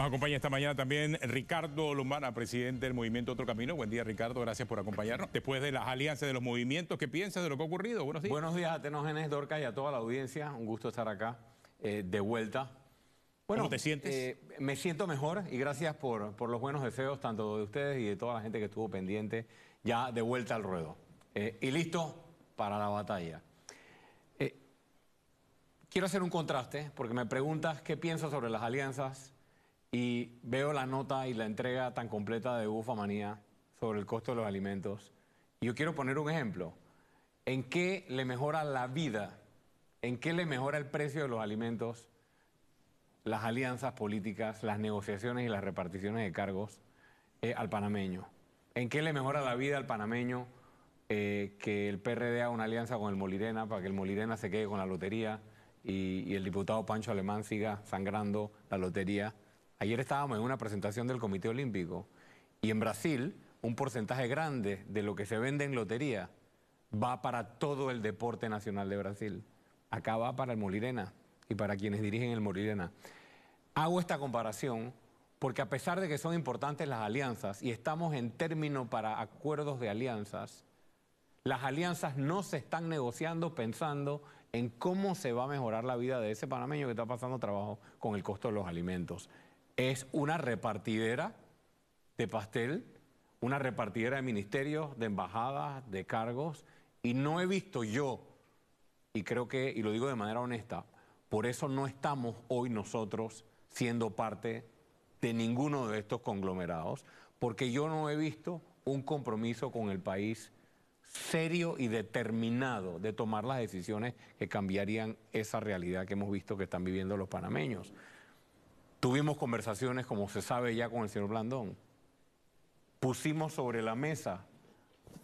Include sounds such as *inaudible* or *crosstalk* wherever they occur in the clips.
Nos acompaña esta mañana también Ricardo Lumbana, presidente del movimiento Otro Camino. Buen día, Ricardo, gracias por acompañarnos. Después de las alianzas de los movimientos, ¿qué piensas de lo que ha ocurrido? Buenos días. Buenos días a Dorca y a toda la audiencia. Un gusto estar acá eh, de vuelta. ¿Cómo te sientes? Eh, me siento mejor y gracias por, los buenos deseos, tanto de ustedes y de toda la gente que estuvo pendiente, ya de vuelta al ruedo. Eh, y listo para la batalla. quiero hacer un contraste, porque me preguntas qué pienso sobre las alianzas y veo la nota y la entrega tan completa de Hugo manía sobre el costo de los alimentos. Y yo quiero poner un ejemplo. ¿En qué le mejora la vida? ¿En qué le mejora el precio de los alimentos? Las alianzas políticas, las negociaciones y las reparticiones de cargos eh, al panameño. ¿En qué le mejora la vida al panameño eh, que el PRD haga una alianza con el Molirena para que el Molirena se quede con la lotería y, y el diputado Pancho Alemán siga sangrando la lotería? Ayer estábamos en una presentación del Comité Olímpico y en Brasil un porcentaje grande de lo que se vende en lotería va para todo el deporte nacional de Brasil. Acá va para el Molirena y para quienes dirigen el Molirena. Hago esta comparación porque a pesar de que son importantes las alianzas y estamos en términos para acuerdos de alianzas, las alianzas no se están negociando pensando en cómo se va a mejorar la vida de ese panameño que está pasando trabajo con el costo de los alimentos es una repartidera de pastel, una repartidera de ministerios, de embajadas, de cargos, y no he visto yo, y creo que, y lo digo de manera honesta, por eso no estamos hoy nosotros siendo parte de ninguno de estos conglomerados, porque yo no he visto un compromiso con el país serio y determinado de tomar las decisiones que cambiarían esa realidad que hemos visto que están viviendo los panameños. Tuvimos conversaciones, como se sabe ya, con el señor Blandón. Pusimos sobre la mesa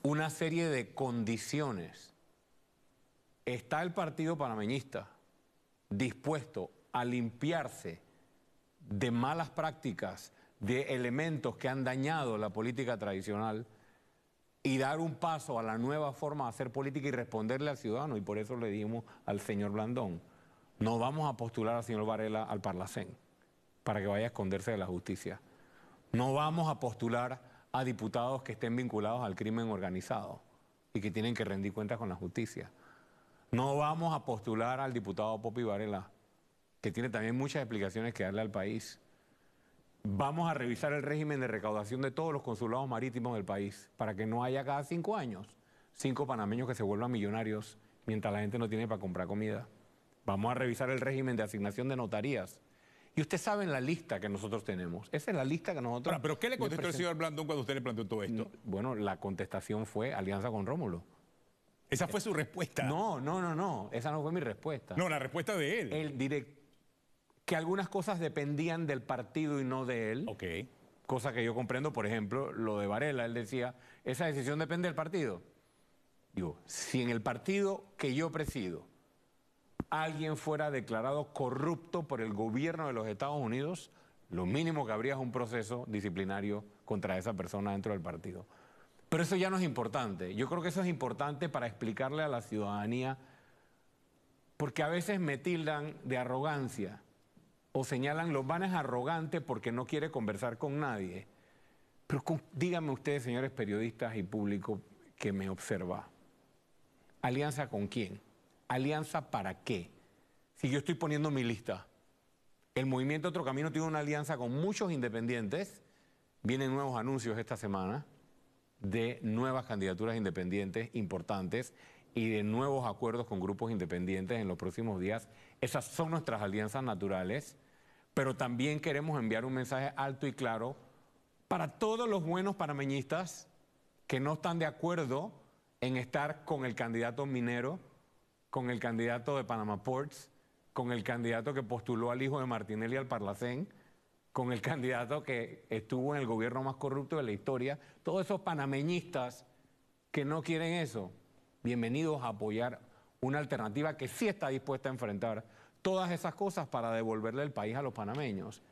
una serie de condiciones. ¿Está el partido panameñista dispuesto a limpiarse de malas prácticas, de elementos que han dañado la política tradicional y dar un paso a la nueva forma de hacer política y responderle al ciudadano? Y por eso le dijimos al señor Blandón, no vamos a postular al señor Varela al Parlacén para que vaya a esconderse de la justicia. No vamos a postular a diputados que estén vinculados al crimen organizado y que tienen que rendir cuentas con la justicia. No vamos a postular al diputado Popi Varela, que tiene también muchas explicaciones que darle al país. Vamos a revisar el régimen de recaudación de todos los consulados marítimos del país para que no haya cada cinco años cinco panameños que se vuelvan millonarios mientras la gente no tiene para comprar comida. Vamos a revisar el régimen de asignación de notarías y usted sabe en la lista que nosotros tenemos. Esa es la lista que nosotros... ¿Pero qué le contestó el señor Blandón cuando usted le planteó todo esto? Bueno, la contestación fue alianza con Rómulo. ¿Esa fue su respuesta? No, no, no, no. Esa no fue mi respuesta. No, la respuesta de él. Él diré Que algunas cosas dependían del partido y no de él. Ok. Cosa que yo comprendo, por ejemplo, lo de Varela. Él decía, esa decisión depende del partido. Digo, si en el partido que yo presido alguien fuera declarado corrupto por el gobierno de los Estados Unidos, lo mínimo que habría es un proceso disciplinario contra esa persona dentro del partido. Pero eso ya no es importante. Yo creo que eso es importante para explicarle a la ciudadanía, porque a veces me tildan de arrogancia o señalan, los van ARROGANTES arrogante porque no quiere conversar con nadie. Pero díganme ustedes, señores periodistas y público que me observa, ¿alianza con quién? ¿Alianza para qué? Si yo estoy poniendo mi lista. El movimiento Otro Camino tiene una alianza con muchos independientes. Vienen nuevos anuncios esta semana de nuevas candidaturas independientes importantes y de nuevos acuerdos con grupos independientes en los próximos días. Esas son nuestras alianzas naturales, pero también queremos enviar un mensaje alto y claro para todos los buenos panameñistas que no están de acuerdo en estar con el candidato minero con el candidato de Panama Ports, con el candidato que postuló al hijo de Martinelli al Parlacén, con el *laughs* candidato que estuvo en el gobierno más corrupto de la historia. Todos esos panameñistas que no quieren eso, bienvenidos a apoyar una alternativa que sí está dispuesta a enfrentar todas esas cosas para devolverle el país a los panameños.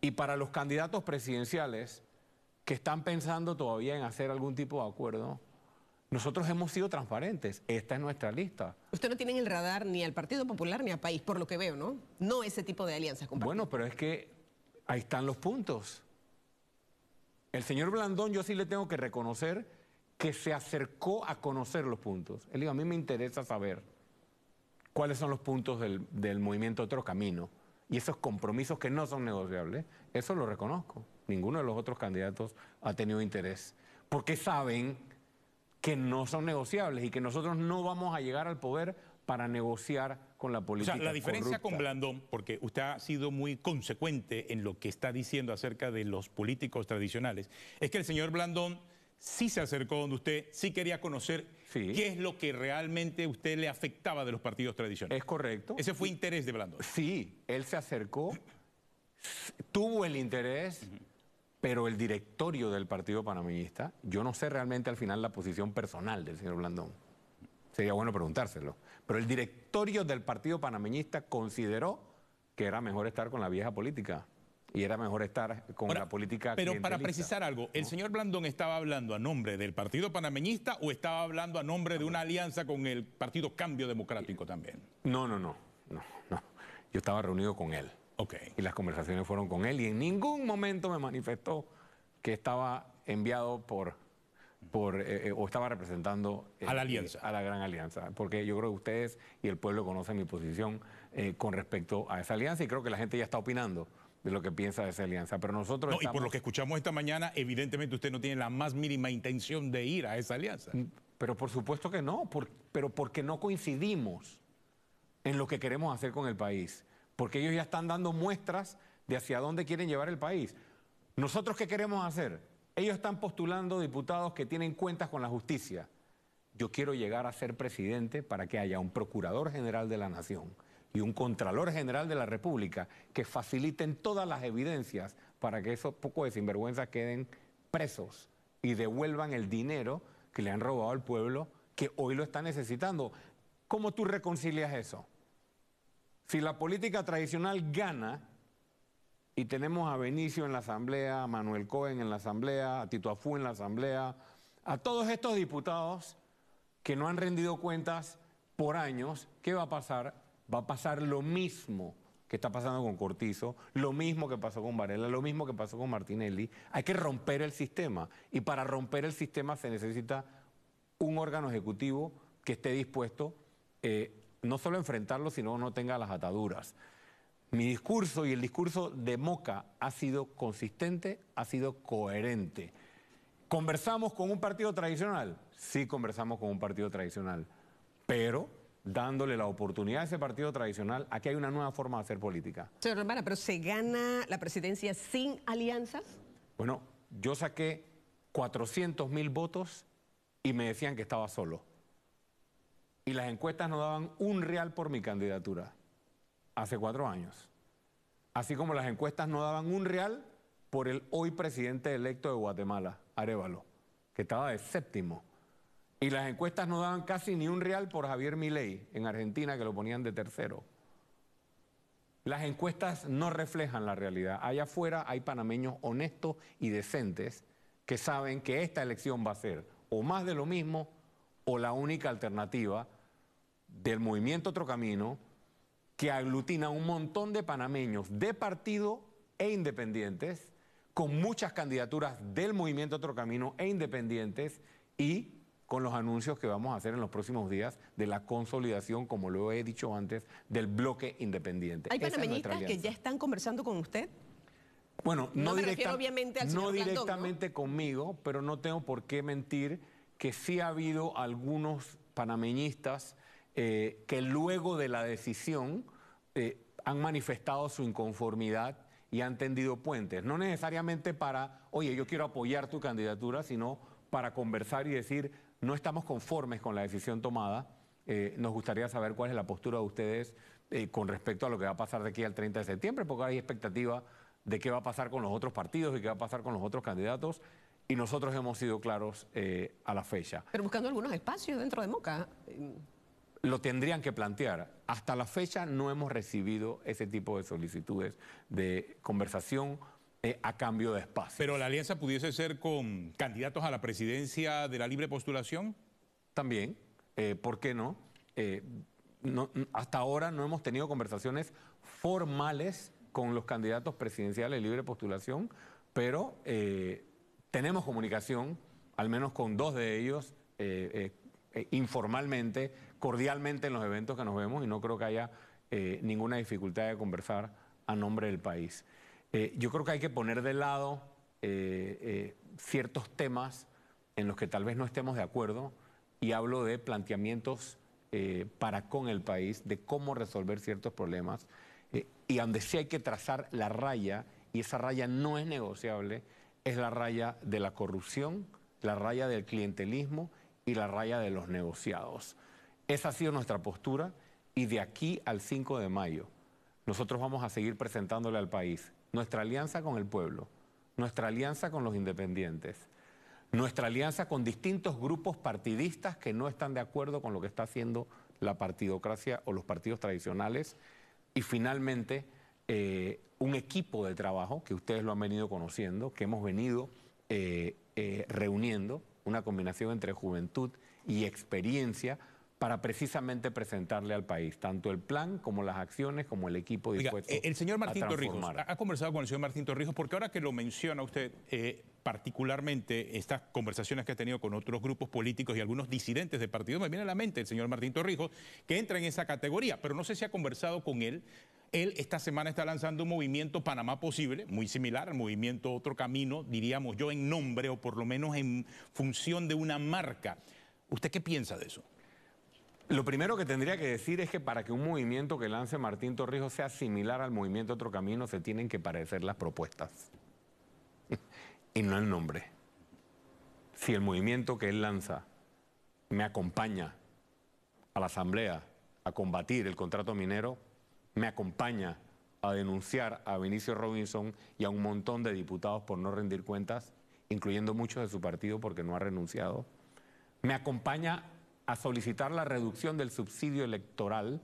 Y para los candidatos presidenciales que están pensando todavía en hacer algún tipo de acuerdo, nosotros hemos sido transparentes, esta es nuestra lista. Usted no tiene en el radar ni al Partido Popular ni al país, por lo que veo, ¿no? No ese tipo de alianzas Bueno, pero es que ahí están los puntos. El señor Blandón, yo sí le tengo que reconocer que se acercó a conocer los puntos. Él dijo, a mí me interesa saber cuáles son los puntos del, del movimiento Otro Camino y esos compromisos que no son negociables, eso lo reconozco. Ninguno de los otros candidatos ha tenido interés, porque saben que no son negociables y que nosotros no vamos a llegar al poder para negociar con la política. O sea, la diferencia con Blandón, porque usted ha sido muy consecuente en lo que está diciendo acerca de los políticos tradicionales, es que el señor Blandón sí se acercó donde usted, sí quería conocer qué es lo que realmente usted le afectaba de los partidos tradicionales. Es correcto. Ese fue interés de Blandón. Sí, él se acercó, tuvo el interés pero el directorio del Partido Panameñista, yo no sé realmente al final la posición personal del señor Blandón. Sería bueno preguntárselo. Pero el directorio del Partido Panameñista consideró que era mejor estar con la vieja política y era mejor estar con la política. Pero para precisar algo, ¿el señor Blandón estaba hablando a nombre del Partido Panameñista o estaba hablando a nombre de una alianza con el Partido Cambio Democrático también? No, no, no, no, no. Yo estaba reunido con él. Y las conversaciones fueron con él y en ningún momento me manifestó que estaba enviado por, eh, eh, o estaba representando eh, a la alianza. A la gran alianza, porque yo creo que ustedes y el pueblo conocen mi posición con respecto a esa alianza y creo que la gente ya está opinando de lo que piensa de esa alianza, pero nosotros... No, y por lo que escuchamos esta mañana, evidentemente usted no tiene la más mínima intención de ir a esa alianza. Mm, pero por supuesto que no, pero porque no coincidimos en lo que queremos hacer con el país porque ellos ya están dando muestras de hacia dónde quieren llevar el país. ¿Nosotros qué queremos hacer? Ellos están postulando diputados que tienen cuentas con la justicia. Yo quiero llegar a ser presidente para que haya un procurador general de la nación y un Contralor General de la República que faciliten todas las evidencias para que esos pocos de sinvergüenza queden presos y devuelvan el dinero que le han robado al pueblo que hoy lo está necesitando. ¿Cómo tú reconcilias eso? Si la política tradicional gana, y tenemos a Benicio en la Asamblea, a Manuel Cohen en la Asamblea, a Tito Afu en la Asamblea, a todos estos diputados que no han rendido cuentas por años, ¿qué va a pasar? Va a pasar lo mismo que está pasando con Cortizo, lo mismo que pasó con Varela, lo mismo que pasó con Martinelli. Hay que romper el sistema y para romper el sistema se necesita un órgano ejecutivo que esté dispuesto a... Eh, no solo enfrentarlo, sino no tenga las ataduras. Mi discurso y el discurso de Moca ha sido consistente, ha sido coherente. ¿Conversamos con un partido tradicional? Sí, conversamos con un partido tradicional, pero dándole la oportunidad a ese partido tradicional aquí hay una nueva forma de hacer política. Señor Romana, ¿pero se gana la presidencia sin alianzas? Bueno, yo saqué 400 mil votos y me decían que estaba solo y las encuestas no daban un real por mi candidatura hace cuatro años. Así como las encuestas no daban un real por el hoy presidente electo de Guatemala, Arevalo, que estaba de séptimo. Y las encuestas no daban casi ni un real por Javier Milei en Argentina, que lo ponían de tercero. Las encuestas no reflejan la realidad. Allá afuera hay panameños honestos y decentes que saben que esta elección va a ser o más de lo mismo o la única alternativa del movimiento Otro Camino, que aglutina un montón de panameños de partido e independientes, con muchas candidaturas del movimiento Otro Camino e independientes y con los anuncios que vamos a hacer en los próximos días de la consolidación, como lo he dicho antes, del bloque independiente. ¿Hay que ya están conversando con usted? Bueno, no, me obviamente no directamente conmigo, pero no tengo por qué mentir que sí ha habido algunos panameñistas eh, que luego de la decisión eh, han manifestado su inconformidad y han tendido puentes. No necesariamente para, oye, yo quiero apoyar tu candidatura, sino para conversar y decir, no estamos conformes con la decisión tomada. Eh, nos gustaría saber cuál es la postura de ustedes con respecto a lo que va a pasar de aquí al 30 de septiembre, porque hay expectativa de qué va a pasar con los otros partidos y qué va a pasar con los otros candidatos. Y nosotros hemos sido claros a la fecha. Pero buscando algunos espacios dentro de Moca lo tendrían que plantear. Hasta la fecha no hemos recibido ese tipo de solicitudes de conversación eh, a cambio de espacio. ¿Pero la alianza pudiese ser con candidatos a la presidencia de la libre postulación? También, eh, ¿por qué eh, no? Hasta ahora no hemos tenido conversaciones formales con los candidatos presidenciales de libre postulación, pero tenemos comunicación, al menos con dos de ellos, eh, informalmente, cordialmente en los eventos que nos vemos y no creo que haya eh, ninguna dificultad de conversar a nombre del país. Eh, yo creo que hay que poner de lado ciertos temas en los que tal vez no estemos de acuerdo y hablo de planteamientos para con el país, de cómo resolver ciertos problemas y donde sí hay que trazar la raya y esa raya no es negociable, es la raya de la corrupción, la raya del clientelismo y la raya de los negociados. Esa ha sido nuestra postura y de aquí al 5 de mayo nosotros vamos a seguir presentándole al país nuestra alianza con el pueblo, nuestra alianza con los independientes, nuestra alianza con distintos grupos partidistas que no están de acuerdo con lo que está haciendo la partidocracia o los partidos tradicionales y finalmente eh, un equipo de trabajo que ustedes lo han venido conociendo, que hemos venido eh, eh, reuniendo una combinación entre juventud y experiencia para precisamente presentarle al país tanto el plan como las acciones como el equipo dispuesto eh, el señor Martín Torrijos ha conversado con el señor Martín Torrijos porque ahora que lo menciona usted eh, particularmente estas conversaciones que ha tenido con otros grupos políticos y algunos disidentes de partido me viene a la mente el señor Martín Torrijos que entra en esa categoría pero no sé si ha conversado con él él esta semana está lanzando un movimiento Panamá Posible, muy similar al movimiento Otro Camino, diríamos yo, en nombre o por lo menos en función de una marca. ¿Usted qué piensa de eso? Lo primero que tendría que decir es que para que un movimiento que lance Martín Torrijos sea similar al movimiento Otro Camino, se tienen que parecer las propuestas *laughs* y no el nombre. Si el movimiento que él lanza me acompaña a la Asamblea a combatir el contrato minero, me acompaña a denunciar a Vinicio Robinson y a un montón de diputados por no rendir cuentas, incluyendo muchos de su partido porque no ha renunciado. Me acompaña a solicitar la reducción del subsidio electoral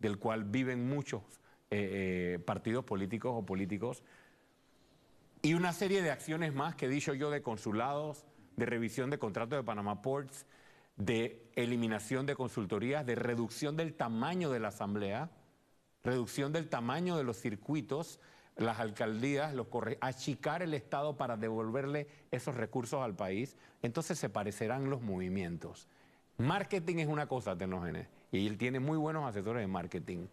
del cual viven muchos eh, eh, partidos políticos o políticos. Y una serie de acciones más que he dicho yo de consulados, de revisión de contratos de Panama Ports, de eliminación de consultorías, de reducción del tamaño de la asamblea reducción del tamaño de los circuitos, las alcaldías, los corre achicar el Estado para devolverle esos recursos al país, entonces se parecerán los movimientos. Marketing es una cosa, Tenogenes, y él tiene muy buenos asesores de marketing.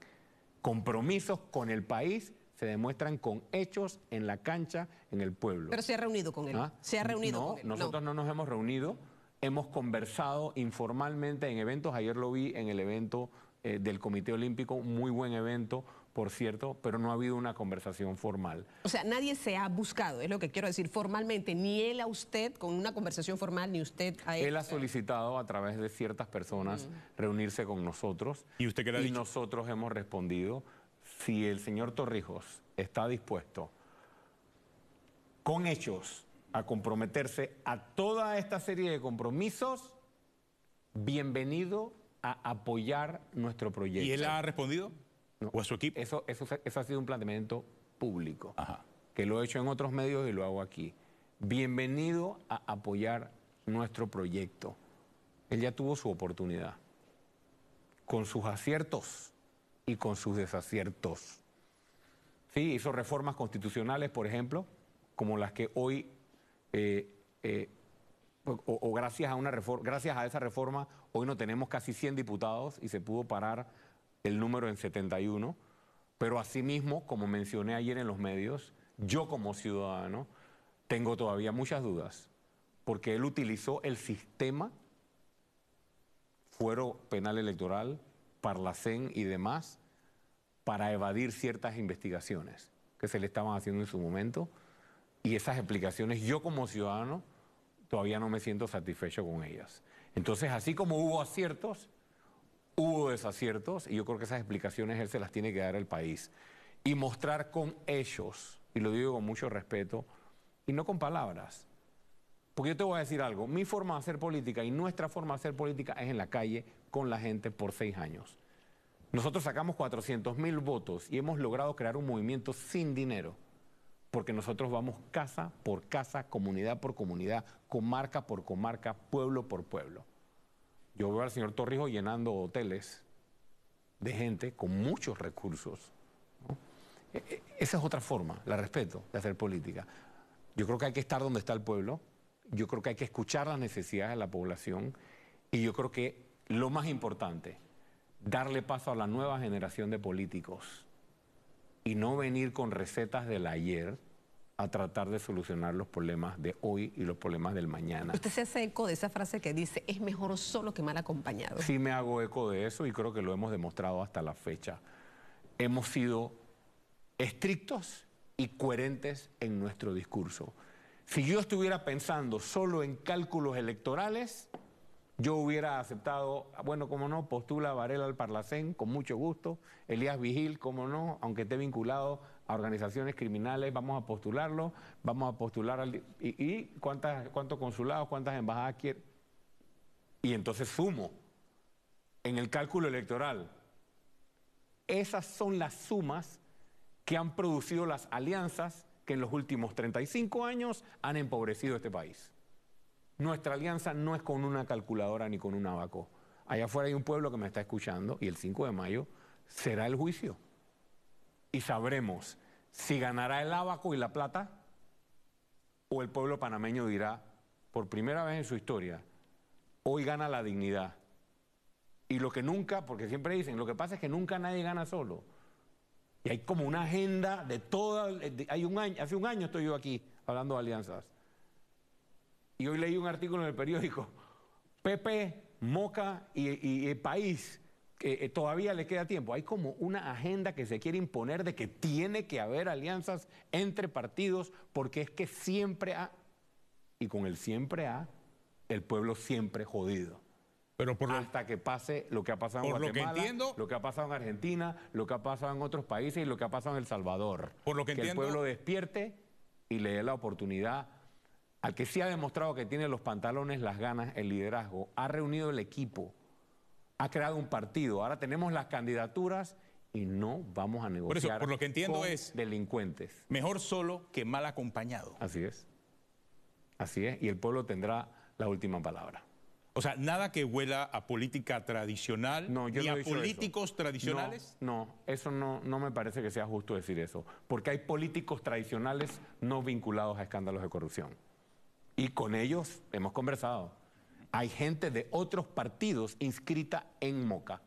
Compromisos con el país se demuestran con hechos en la cancha, en el pueblo. Pero se ha reunido con él. ¿Ah? Se ha reunido Nosotros no nos hemos reunido, hemos conversado informalmente en eventos. Ayer lo vi en el evento eh, del Comité Olímpico, muy buen evento, por cierto, pero no ha habido una conversación formal. O sea, nadie se ha buscado, es lo que quiero decir, formalmente, ni él a usted con una conversación formal, ni usted a él. Él ha solicitado a través de ciertas personas mm. reunirse con nosotros. ¿Y usted nosotros hemos respondido, si el señor Torrijos está dispuesto con hechos a comprometerse a toda esta serie de compromisos, bienvenido a apoyar nuestro proyecto. ¿Y él ha respondido? ¿O a su equipo? Eso, eso, eso ha sido un planteamiento público, Ajá. que lo he hecho en otros medios y lo hago aquí. Bienvenido a apoyar nuestro proyecto. Él ya tuvo su oportunidad, con sus aciertos y con sus desaciertos. Sí, hizo reformas constitucionales, por ejemplo, como las que hoy eh, eh, o, gracias, a una gracias a esa reforma, hoy no tenemos casi 100 diputados y se pudo parar el número en 71. Pero asimismo, como mencioné ayer en los medios, yo como ciudadano tengo todavía muchas dudas, porque él utilizó el sistema, fuero penal electoral, Parlacén y demás, para evadir ciertas investigaciones que se le estaban haciendo en su momento. Y esas explicaciones yo como ciudadano todavía no me siento satisfecho con ellas. Entonces, así como hubo aciertos, hubo desaciertos, y yo creo que esas explicaciones él se las tiene que dar al país. Y mostrar con hechos, y lo digo con mucho respeto, y no con palabras. Porque yo te voy a decir algo, mi forma de hacer política y nuestra forma de hacer política es en la calle con la gente por seis años. Nosotros sacamos 400 mil votos y hemos logrado crear un movimiento sin dinero porque nosotros vamos casa por casa, comunidad por comunidad, comarca por comarca, pueblo por pueblo. Yo veo al señor Torrijos llenando hoteles de gente con muchos recursos. E, e, esa es otra forma, la respeto, de hacer política. Yo creo que hay que estar donde está el pueblo, yo creo que hay que escuchar las necesidades de la población y yo creo que lo más importante, darle paso a la nueva generación de políticos y no venir con recetas del ayer, a tratar de solucionar los problemas de hoy y los problemas del mañana. Usted se hace eco de esa frase que dice, es mejor solo que mal acompañado. Sí me hago eco de eso y creo que lo hemos demostrado hasta la fecha. Hemos sido estrictos y coherentes en nuestro discurso. Si yo estuviera pensando solo en cálculos electorales, yo hubiera aceptado, bueno, como no, postula Varela al Parlacén, con mucho gusto, Elías Vigil, como no, aunque esté vinculado a organizaciones criminales, vamos a postularlo, vamos a postular al, y, cuántas, cuántos consulados, cuántas embajadas quiere. Y entonces sumo en el cálculo electoral. Esas son las sumas que han producido las alianzas que en los últimos 35 años han empobrecido este país. Nuestra alianza no es con una calculadora ni con un abaco. Allá afuera hay un pueblo que me está escuchando y el 5 de mayo será el juicio y sabremos si ganará el abaco y la plata o el pueblo panameño dirá, por primera vez en su historia, hoy gana la dignidad. Y lo que nunca, porque siempre dicen, lo que pasa es que nunca nadie gana solo. Y hay como una agenda de toda... hay un año, hace un año estoy yo aquí hablando de alianzas. Y hoy leí un artículo en el periódico. Pepe, Moca y, País que eh, todavía le queda tiempo. Hay como una agenda que se quiere imponer de que tiene que haber alianzas entre partidos porque es que siempre ha, y con el siempre ha, el pueblo siempre jodido. Pero por hasta que pase lo que ha pasado en Guatemala, lo que, ha pasado en Argentina, lo que ha pasado en otros países y lo que ha pasado en El Salvador. Por lo que, el pueblo despierte y le dé la oportunidad al que sí ha demostrado que tiene los pantalones, las ganas, el liderazgo, ha reunido el equipo ha creado un partido. Ahora tenemos las candidaturas y no vamos a negociar. Por eso, por lo que entiendo es delincuentes. Mejor solo que mal acompañado. Así es. Así es. Y el pueblo tendrá la última palabra. O sea, nada que huela a política tradicional no, yo no a políticos tradicionales. No, no, eso no, no me parece que sea justo decir eso, porque hay políticos tradicionales no vinculados a escándalos de corrupción. Y con ellos hemos conversado hay gente de otros partidos inscrita en Moca.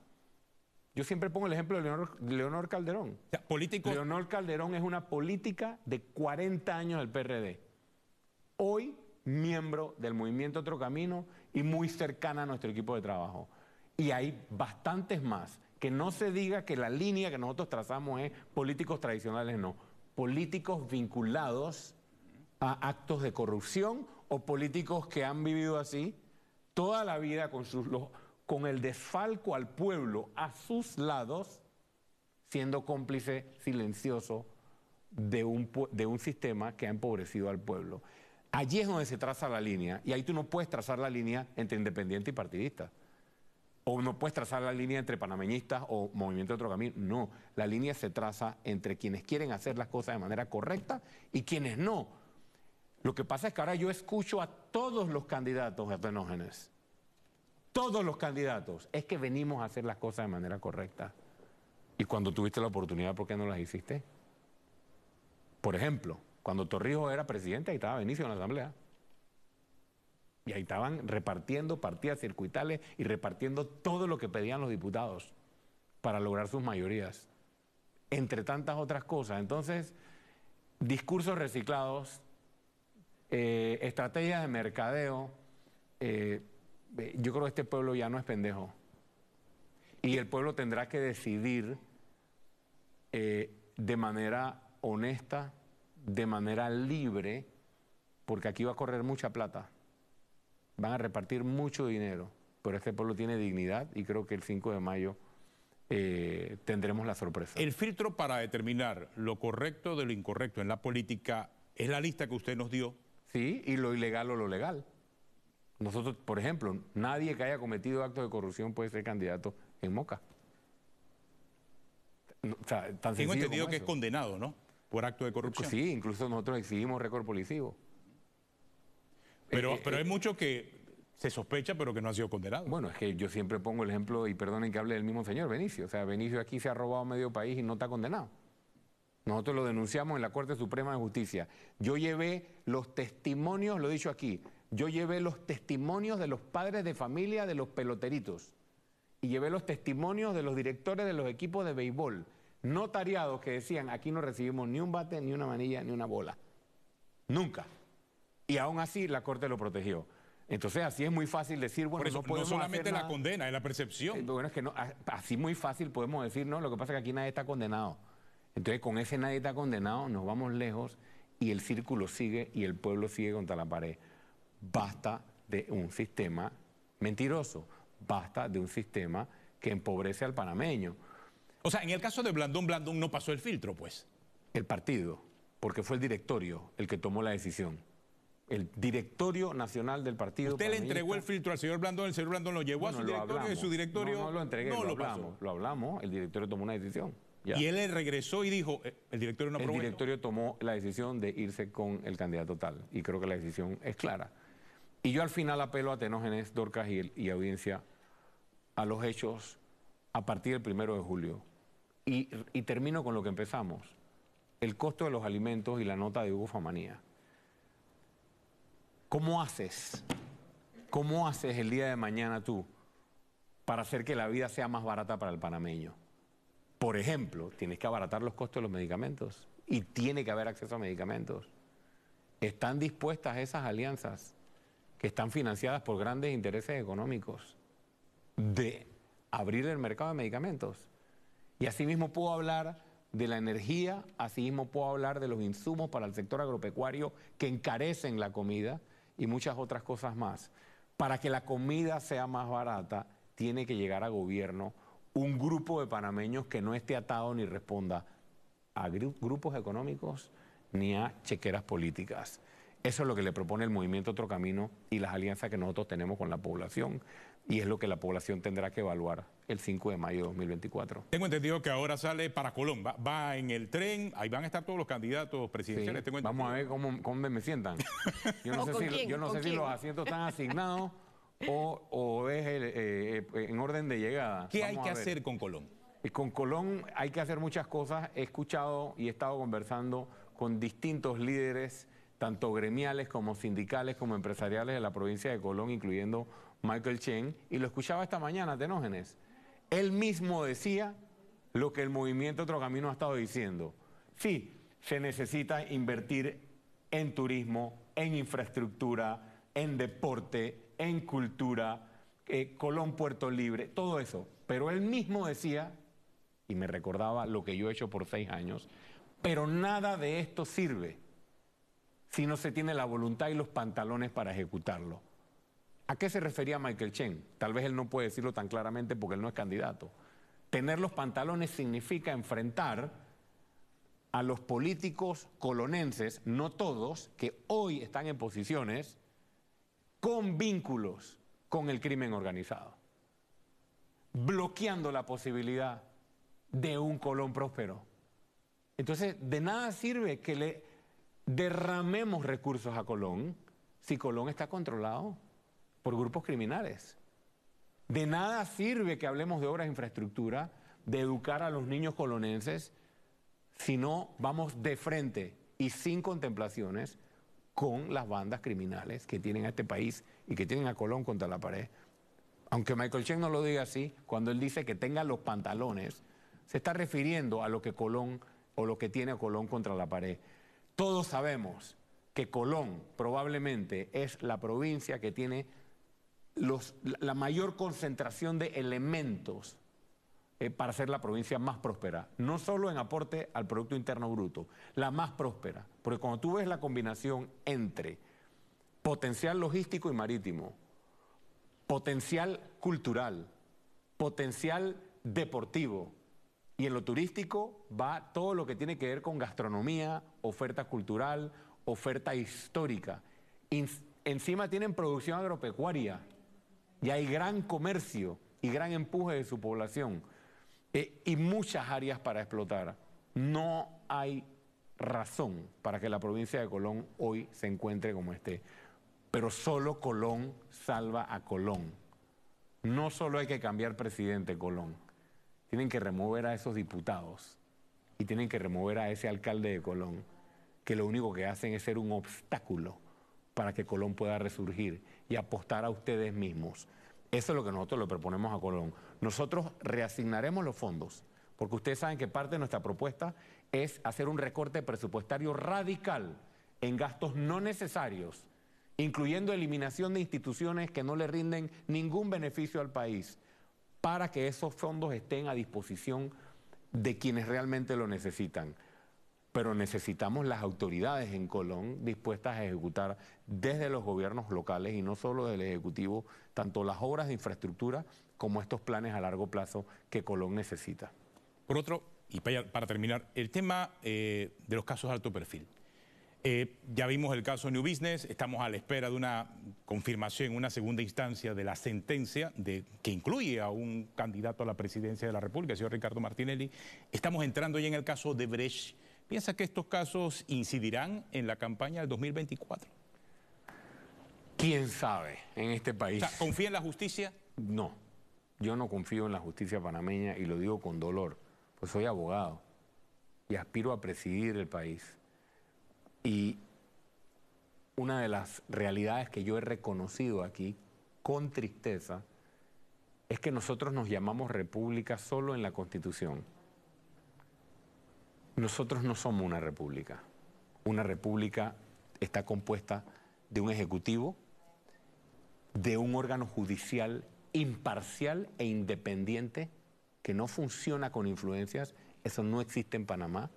Yo siempre pongo el ejemplo de Leonor, Calderón. político. Leonor Calderón es una política de 40 años del PRD. Hoy miembro del movimiento Otro Camino y muy cercana a nuestro equipo de trabajo. Y hay bastantes más. Que no se diga que la línea que nosotros trazamos es políticos tradicionales, no. Políticos vinculados a actos de corrupción o políticos que han vivido así toda la vida con, sus, con el desfalco al pueblo a sus lados, siendo cómplice silencioso de un, de un sistema que ha empobrecido al pueblo. Allí es donde se traza la línea y ahí tú no puedes trazar la línea entre independiente y partidista. O no puedes trazar la línea entre panameñistas o movimiento de otro camino. No, la línea se traza entre quienes quieren hacer las cosas de manera correcta y quienes no. Lo que pasa es que ahora yo escucho a todos los candidatos atenógenes. Todos los candidatos. Es que venimos a hacer las cosas de manera correcta. Y cuando tuviste la oportunidad, ¿por qué no las hiciste? Por ejemplo, cuando Torrijos era presidente, ahí estaba Benicio en la asamblea. Y ahí estaban repartiendo partidas circuitales y repartiendo todo lo que pedían los diputados para lograr sus mayorías, entre tantas otras cosas. Entonces, discursos reciclados, eh, estrategias de mercadeo, eh, yo creo que este pueblo ya no es pendejo. Y el pueblo tendrá que decidir eh, de manera honesta, de manera libre, porque aquí va a correr mucha plata. Van a repartir mucho dinero, pero este pueblo tiene dignidad y creo que el 5 de mayo tendremos la sorpresa. El filtro para determinar lo correcto de lo incorrecto en la política es la lista que usted nos dio ¿sí? Y lo ilegal o lo legal. Nosotros, por ejemplo, nadie que haya cometido actos de corrupción puede ser candidato en Moca. Tengo entendido que es condenado, ¿no? Por acto de corrupción. Sí, incluso nosotros exigimos récord policivo. Pero, eh, pero eh, hay mucho que se sospecha, pero que no ha sido condenado. Bueno, es que yo siempre pongo el ejemplo, y perdonen que hable del mismo señor Benicio. O sea, Benicio aquí se ha robado medio país y no está condenado. Nosotros lo denunciamos en la Corte Suprema de Justicia. Yo llevé los testimonios, lo he dicho aquí, yo llevé los testimonios de los padres de familia de los peloteritos y llevé los testimonios de los directores de los equipos de béisbol, notariados que decían, aquí no recibimos ni un bate, ni una manilla, ni una bola. Nunca. Y aún así la Corte lo protegió. Entonces así es muy fácil decir, bueno, no solamente la condena, es la percepción. Eh, bueno, es que así muy fácil podemos decir, no, lo que pasa es que aquí nadie está condenado. Entonces con ese nadie está condenado, nos vamos lejos y el círculo sigue y el pueblo sigue contra la pared. Basta de un sistema mentiroso, basta de un sistema que empobrece al panameño. O sea, en el caso de Blandón, Blandón no pasó el filtro, pues. El partido, porque fue el directorio el que tomó la decisión. El directorio nacional del partido. Usted le entregó el filtro al señor Blandón, el señor Blandón lo llevó a su directorio, y su directorio. No, lo entregué, no lo, hablamos, lo hablamos, el directorio tomó una decisión. Y él regresó y dijo, eh, el directorio no aprobó. El directorio tomó la decisión de irse con el candidato tal. Y creo que la decisión es clara. Y yo al final apelo a Tenógenes, Dorcas y, audiencia a los hechos a partir del primero de julio. Y, termino con lo que empezamos. El costo de los alimentos y la nota de Hugo ¿Cómo haces? ¿Cómo haces el día de mañana tú para hacer que la vida sea más barata para el panameño? Por ejemplo, tienes que abaratar los costos de los medicamentos y tiene que haber acceso a medicamentos. ¿Están dispuestas esas alianzas que están financiadas por grandes intereses económicos de abrir el mercado de medicamentos? Y asimismo puedo hablar de la energía, asimismo puedo hablar de los insumos para el sector agropecuario que encarecen la comida y muchas otras cosas más. Para que la comida sea más barata, tiene que llegar a gobierno un grupo de panameños que no esté atado ni responda a grupos económicos ni a chequeras políticas. Eso es lo que le propone el movimiento Otro Camino y las alianzas que nosotros tenemos con la población. Y es lo que la población tendrá que evaluar el 5 de mayo de 2024. Tengo entendido que ahora sale para Colomba, va en el tren, ahí van a estar todos los candidatos presidenciales. vamos a ver cómo, cómo me sientan. *laughs* Yo no sé, si, yo no sé si los asientos están asignados o, es eh, eh, en orden de llegada? ¿Qué hay que hacer con Colón? Con Colón hay que hacer muchas cosas. He escuchado y he estado conversando con distintos líderes, tanto gremiales como sindicales, como empresariales de la provincia de Colón, incluyendo Michael Chen, y lo escuchaba esta mañana, Tenógenes. Él mismo decía lo que el movimiento Otro Camino ha estado diciendo. Sí, se necesita invertir en turismo, en infraestructura, en deporte, en cultura, eh, Colón Puerto Libre, todo eso. Pero él mismo decía, y me recordaba lo que yo he hecho por seis años, pero nada de esto sirve si no se tiene la voluntad y los pantalones para ejecutarlo. ¿A qué se refería Michael Chen? Tal vez él no puede decirlo tan claramente porque él no es candidato. Tener los pantalones significa enfrentar a los políticos colonenses, no todos, que hoy están en posiciones con vínculos con el crimen organizado, bloqueando la posibilidad de un Colón próspero. Entonces, de nada sirve que le derramemos recursos a Colón si Colón está controlado por grupos criminales. De nada sirve que hablemos de obras de infraestructura, de educar a los niños colonenses, si no vamos de frente y sin contemplaciones con las bandas criminales que tienen a este país y que tienen a Colón contra la pared. Aunque Michael Chen no lo diga así, cuando él dice que tenga los pantalones, se está refiriendo a lo que Colón o lo que tiene a Colón contra la pared. Todos sabemos que Colón probablemente es la provincia que tiene la mayor concentración de elementos eh, para ser la provincia más próspera, no solo en aporte al Producto Interno Bruto, la más próspera. Porque cuando tú ves la combinación entre potencial logístico y marítimo, potencial cultural, potencial deportivo, y en lo turístico va todo lo que tiene que ver con gastronomía, oferta cultural, oferta histórica. encima tienen producción agropecuaria y hay gran comercio y gran empuje de su población eh, y muchas áreas para explotar. No hay razón para que la provincia de Colón hoy se encuentre como esté. Pero solo Colón salva a Colón. No solo hay que cambiar presidente Colón, tienen que remover a esos diputados y tienen que remover a ese alcalde de Colón, que lo único que hacen es ser un obstáculo para que Colón pueda resurgir y apostar a ustedes mismos. Eso es lo que nosotros le proponemos a Colón. Nosotros reasignaremos los fondos, porque ustedes saben que parte de nuestra propuesta es hacer un recorte presupuestario radical en gastos no necesarios, incluyendo eliminación de instituciones que no le rinden ningún beneficio al país, para que esos fondos estén a disposición de quienes realmente lo necesitan. Pero necesitamos las autoridades en Colón dispuestas a ejecutar desde los gobiernos locales y no solo del Ejecutivo, tanto las obras de infraestructura como estos planes a largo plazo que Colón necesita. Por otro, y para terminar, el tema eh, de los casos de alto perfil. Eh, ya vimos el caso New Business, estamos a la espera de una confirmación, una segunda instancia de la sentencia de, que incluye a un candidato a la presidencia de la República, el señor Ricardo Martinelli. Estamos entrando ya en el caso de Brecht. ¿Piensa que estos casos incidirán en la campaña del 2024? ¿Quién sabe en este país? ¿Confía en la justicia? No, yo no confío en la justicia panameña y lo digo con dolor pues soy abogado y aspiro a presidir el país. Y una de las realidades que yo he reconocido aquí con tristeza es que nosotros nos llamamos república solo en la Constitución. Nosotros no somos una república. Una república está compuesta de un ejecutivo, de un órgano judicial imparcial e independiente que no funciona con influencias, eso no existe en Panamá,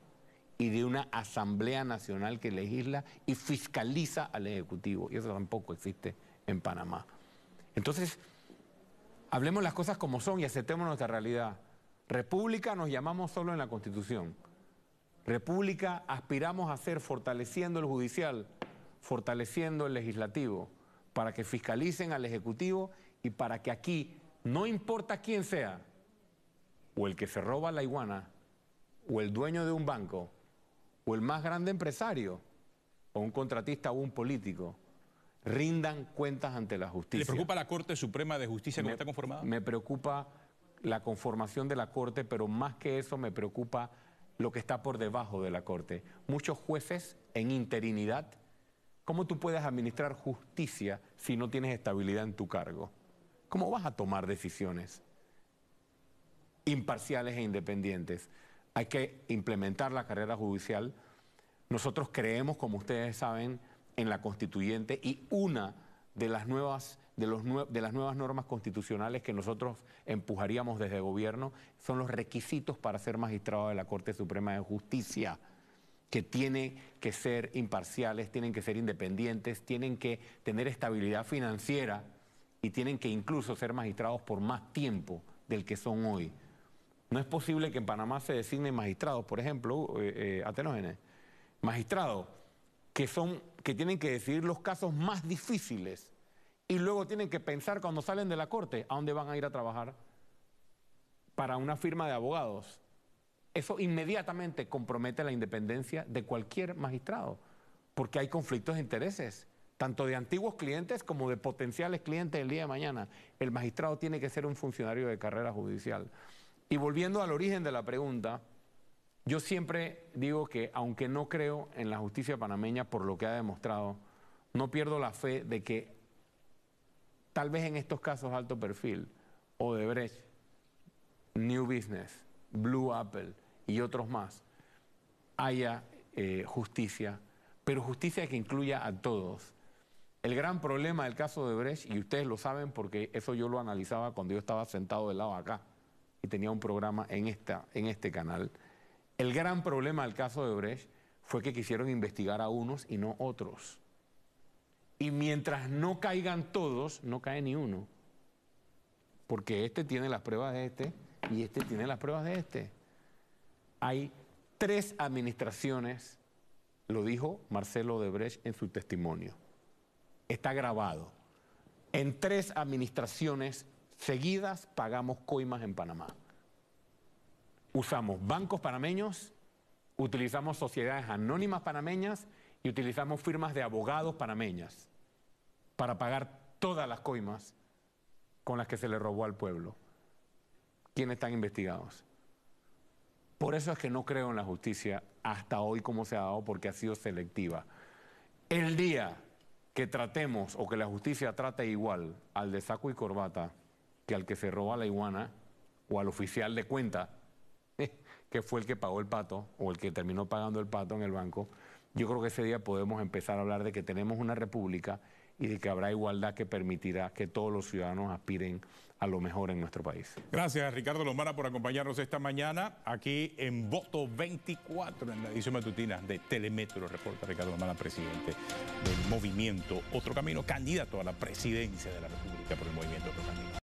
y de una Asamblea Nacional que legisla y fiscaliza al Ejecutivo, y eso tampoco existe en Panamá. Entonces, hablemos las cosas como son y aceptemos nuestra realidad. República nos llamamos solo en la Constitución. República aspiramos a ser fortaleciendo el judicial, fortaleciendo el legislativo, para que fiscalicen al Ejecutivo y para que aquí, no importa quién sea, o el que se roba la iguana, o el dueño de un banco, o el más grande empresario, o un contratista o un político, rindan cuentas ante la justicia. ¿Le preocupa la Corte Suprema de Justicia cómo está conformada? Me preocupa la conformación de la Corte, pero más que eso me preocupa lo que está por debajo de la Corte. Muchos jueces en interinidad. ¿Cómo tú puedes administrar justicia si no tienes estabilidad en tu cargo? ¿Cómo vas a tomar decisiones? imparciales e independientes. Hay que implementar la carrera judicial. Nosotros creemos, como ustedes saben, en la constituyente y una de las nuevas, de los de las nuevas normas constitucionales que nosotros empujaríamos desde gobierno son los requisitos para ser magistrado de la Corte Suprema de Justicia que tienen que ser imparciales, tienen que ser independientes, tienen que tener estabilidad financiera y tienen que incluso ser magistrados por más tiempo del que son hoy. No es posible que en Panamá se designen magistrados, por ejemplo, uh, eh, eh magistrados que, que tienen que decidir los casos más difíciles y luego tienen que pensar cuando salen de la corte a dónde van a ir a trabajar para una firma de abogados. Eso inmediatamente compromete la independencia de cualquier magistrado, porque hay conflictos de intereses, tanto de antiguos clientes como de potenciales clientes DEL día de mañana. El magistrado tiene que ser un funcionario de carrera judicial. Y volviendo al origen de la pregunta, yo siempre digo que aunque no creo en la justicia panameña por lo que ha demostrado, no pierdo la fe de que tal vez en estos casos alto perfil, o de Brecht, New Business, Blue Apple y otros más, haya eh, justicia, pero justicia que incluya a todos. El gran problema del caso de Brecht, y ustedes lo saben porque eso yo lo analizaba cuando yo estaba sentado del lado acá, y tenía un programa en, esta, en este canal. El gran problema del caso de Brecht fue que quisieron investigar a unos y no otros. Y mientras no caigan todos, no cae ni uno. Porque este tiene las pruebas de este y este tiene las pruebas de este. Hay tres administraciones, lo dijo Marcelo DE Brecht en su testimonio. Está grabado. En tres administraciones seguidas pagamos coimas en Panamá. Usamos bancos panameños, utilizamos sociedades anónimas panameñas y utilizamos firmas de abogados panameñas para pagar todas las coimas con las que se le robó al pueblo. ¿Quiénes están investigados? Por eso es que no creo en la justicia hasta hoy como se ha dado, porque ha sido selectiva. El día que tratemos o que la justicia trate igual al de saco y corbata, que al que se roba la iguana o al oficial de cuenta, *laughs* que fue el que pagó el pato o el que terminó pagando el pato en el banco, yo creo que ese día podemos empezar a hablar de que tenemos una república y de que habrá igualdad que permitirá que todos los ciudadanos aspiren a lo mejor en nuestro país. Gracias Ricardo Lomana por acompañarnos esta mañana aquí en Voto 24 en la edición matutina de Telemetro. Reporta Ricardo Lomana, presidente del movimiento Otro Camino, candidato a la presidencia de la República por el movimiento Otro Camino.